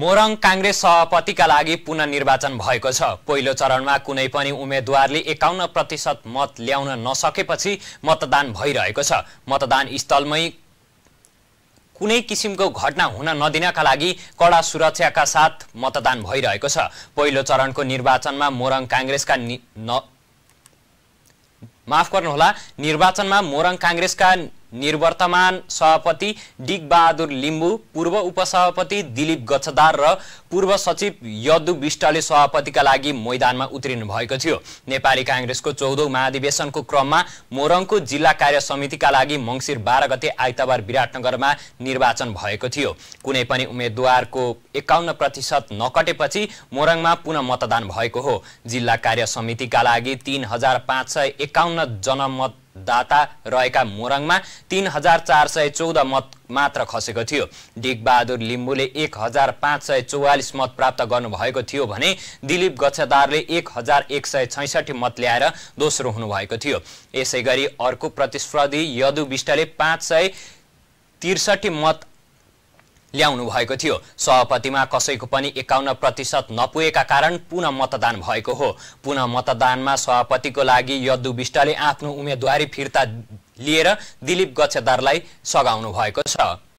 मोरङ काङ्ग्रेस सभापतिका लागि निर्वाचन भएको छ पहिलो चरणमा कुनै पनि उम्मेद्वारले एकाउन्न प्रतिशत मत ल्याउन नसकेपछि मतदान भइरहेको छ मतदान स्थलमै कुनै किसिमको घटना हुन नदिनका लागि कडा सुरक्षाका साथ मतदान भइरहेको छ पहिलो चरणको निर्वाचनमा मोरङ काङ्ग्रेसका माफ गर्नुहोला निर्वाचनमा मोरङ काङ्ग्रेसका निर्वर्तमान सभापति डिगबहादुर लिम्बू पूर्व उपसभापति दिलीप गच्छदार र पूर्व सचिव यदु विष्टले सभापतिका लागि मैदानमा उत्रिनु भएको थियो नेपाली काङ्ग्रेसको चौधौँ महाधिवेशनको क्रममा मोरङको जिल्ला कार्य समितिका लागि मङ्सिर बाह्र गते आइतबार विराटनगरमा निर्वाचन भएको थियो कुनै पनि उम्मेद्वारको एकाउन्न प्रतिशत नकटेपछि मोरङमा पुनः मतदान भएको हो जिल्ला कार्य समितिका लागि तिन हजार पाँच सय एकाउन्न जनमत दाता रहेका मोरङमा तीन हजार चार सय चौध मत मात्र खसेको थियो डिगबहादुर लिम्बूले एक हजार पाँच सय चौवालिस मत प्राप्त गर्नुभएको थियो भने दिलीप गच्छदारले एक हजार एक सय छैसठी मत ल्याएर दोस्रो हुनुभएको थियो यसै गरी अर्को प्रतिस्पर्धी यदु विष्टले पाँच सय त्रिसठी मत ल्याउनु भएको थियो सभापतिमा कसैको पनि एकाउन्न प्रतिशत नपुगेका कारण पुनः मतदान भएको हो पुनः मतदानमा सभापतिको लागि यद्दु विष्टले आफ्नो उम्मेदवारी फिर्ता लिएर दिलीप गच्छेदारलाई सघाउनु भएको छ